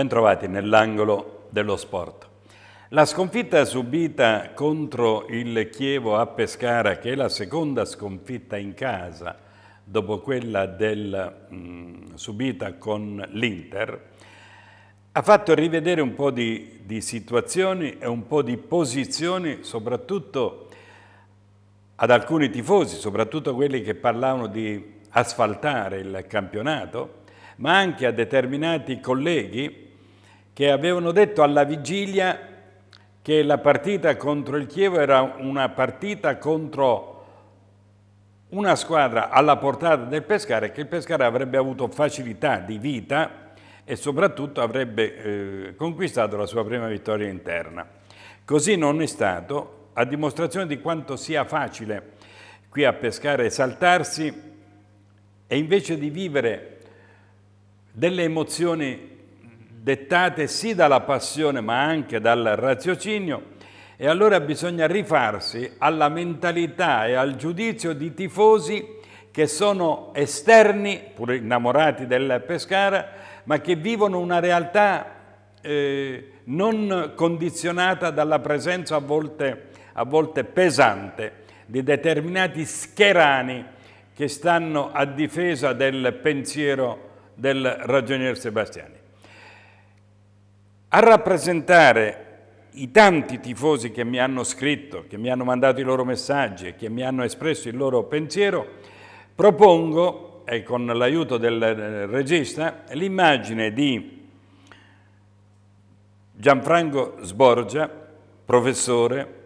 Bentrovati nell'angolo dello sport. La sconfitta subita contro il Chievo a Pescara, che è la seconda sconfitta in casa dopo quella del, mh, mm, subita con l'Inter, ha fatto rivedere un po' di, di situazioni e un po' di posizioni, soprattutto ad alcuni tifosi, soprattutto quelli che parlavano di asfaltare il campionato, ma anche a determinati colleghi che avevano detto alla vigilia che la partita contro il Chievo era una partita contro una squadra alla portata del Pescara e che il Pescara avrebbe avuto facilità di vita e soprattutto avrebbe eh, conquistato la sua prima vittoria interna. Così non è stato, a dimostrazione di quanto sia facile qui a Pescara esaltarsi e invece di vivere delle emozioni dettate sì dalla passione ma anche dal raziocinio e allora bisogna rifarsi alla mentalità e al giudizio di tifosi che sono esterni, pur innamorati del Pescara, ma che vivono una realtà eh, non condizionata dalla presenza a volte, a volte pesante di determinati scherani che stanno a difesa del pensiero del ragionier Sebastiani a rappresentare i tanti tifosi che mi hanno scritto, che mi hanno mandato i loro messaggi e che mi hanno espresso il loro pensiero, propongo, e con l'aiuto del regista, l'immagine di Gianfranco Sborgia, professore,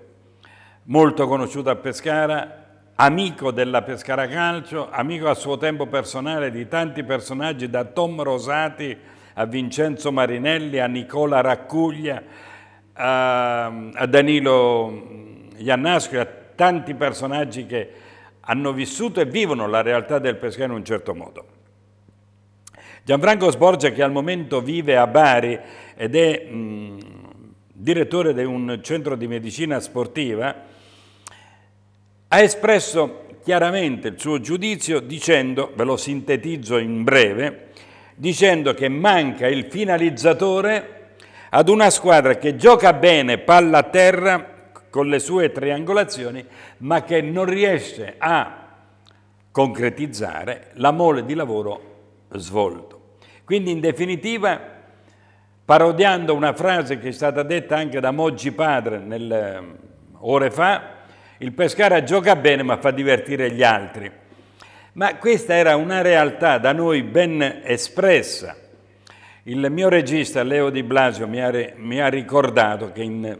molto conosciuto a Pescara, amico della Pescara Calcio, amico a suo tempo personale di tanti personaggi, da Tom Rosati a Vincenzo Marinelli, a Nicola Raccuglia, a, a Danilo Iannasco e a tanti personaggi che hanno vissuto e vivono la realtà del Pescara in un certo modo. Gianfranco Sborgia che al momento vive a Bari ed è mh, direttore di un centro di medicina sportiva, ha espresso chiaramente il suo giudizio dicendo, ve lo sintetizzo in breve, dicendo che manca il finalizzatore ad una squadra che gioca bene palla a terra con le sue triangolazioni, ma che non riesce a concretizzare la mole di lavoro svolto. Quindi in definitiva, parodiando una frase che è stata detta anche da Moggi Padre nel, ore fa, il Pescara gioca bene ma fa divertire gli altri. Ma questa era una realtà da noi ben espressa. Il mio regista Leo Di Blasio mi ha, mi ha ricordato che in,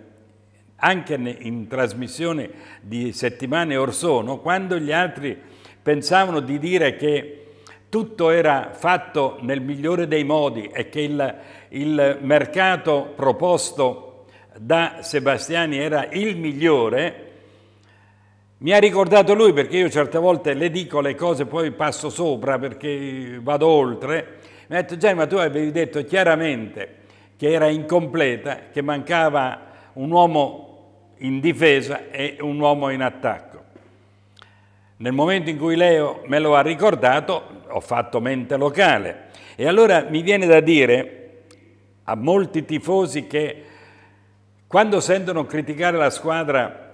anche in trasmissione di settimane or sono, quando gli altri pensavano di dire che tutto era fatto nel migliore dei modi e che il, il mercato proposto da Sebastiani era il migliore, mi ha ricordato lui perché io certe volte le dico le cose poi passo sopra perché vado oltre. Mi ha detto Gianni ma tu avevi detto chiaramente che era incompleta, che mancava un uomo in difesa e un uomo in attacco. Nel momento in cui Leo me lo ha ricordato ho fatto mente locale e allora mi viene da dire a molti tifosi che quando sentono criticare la squadra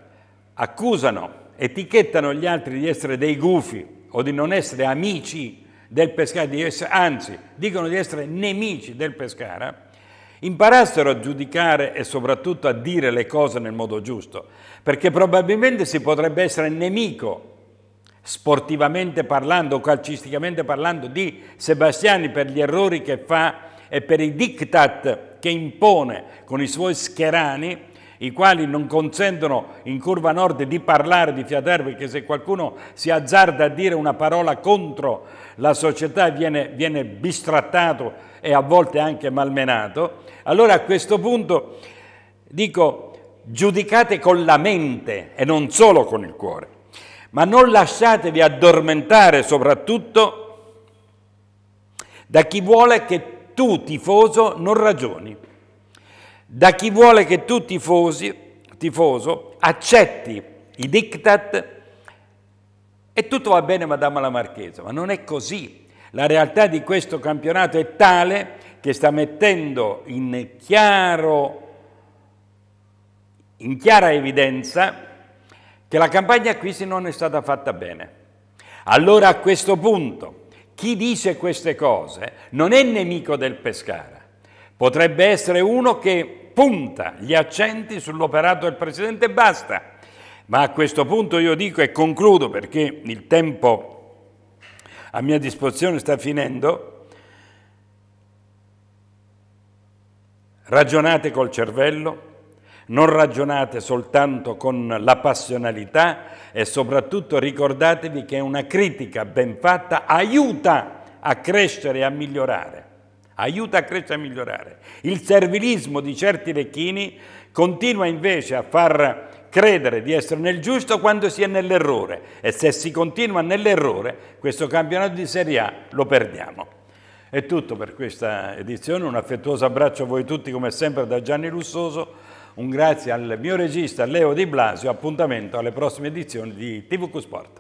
accusano etichettano gli altri di essere dei gufi o di non essere amici del Pescara, di essere, anzi dicono di essere nemici del Pescara, imparassero a giudicare e soprattutto a dire le cose nel modo giusto, perché probabilmente si potrebbe essere nemico sportivamente parlando calcisticamente parlando di Sebastiani per gli errori che fa e per i diktat che impone con i suoi scherani i quali non consentono in curva nord di parlare di Fiat perché se qualcuno si azzarda a dire una parola contro la società viene, viene bistrattato e a volte anche malmenato, allora a questo punto dico giudicate con la mente e non solo con il cuore, ma non lasciatevi addormentare soprattutto da chi vuole che tu tifoso non ragioni da chi vuole che tu tifosi, tifoso accetti i diktat e tutto va bene, Madama la Marchesa, ma non è così. La realtà di questo campionato è tale che sta mettendo in, chiaro, in chiara evidenza che la campagna acquisti non è stata fatta bene. Allora a questo punto chi dice queste cose non è nemico del Pescara, potrebbe essere uno che punta gli accenti sull'operato del Presidente e basta. Ma a questo punto io dico e concludo perché il tempo a mia disposizione sta finendo, ragionate col cervello, non ragionate soltanto con la passionalità e soprattutto ricordatevi che una critica ben fatta aiuta a crescere e a migliorare aiuta a Crescia a migliorare. Il servilismo di certi lecchini continua invece a far credere di essere nel giusto quando si è nell'errore e se si continua nell'errore questo campionato di Serie A lo perdiamo. È tutto per questa edizione, un affettuoso abbraccio a voi tutti come sempre da Gianni Lussoso, un grazie al mio regista Leo Di Blasio, appuntamento alle prossime edizioni di TVQ Sport.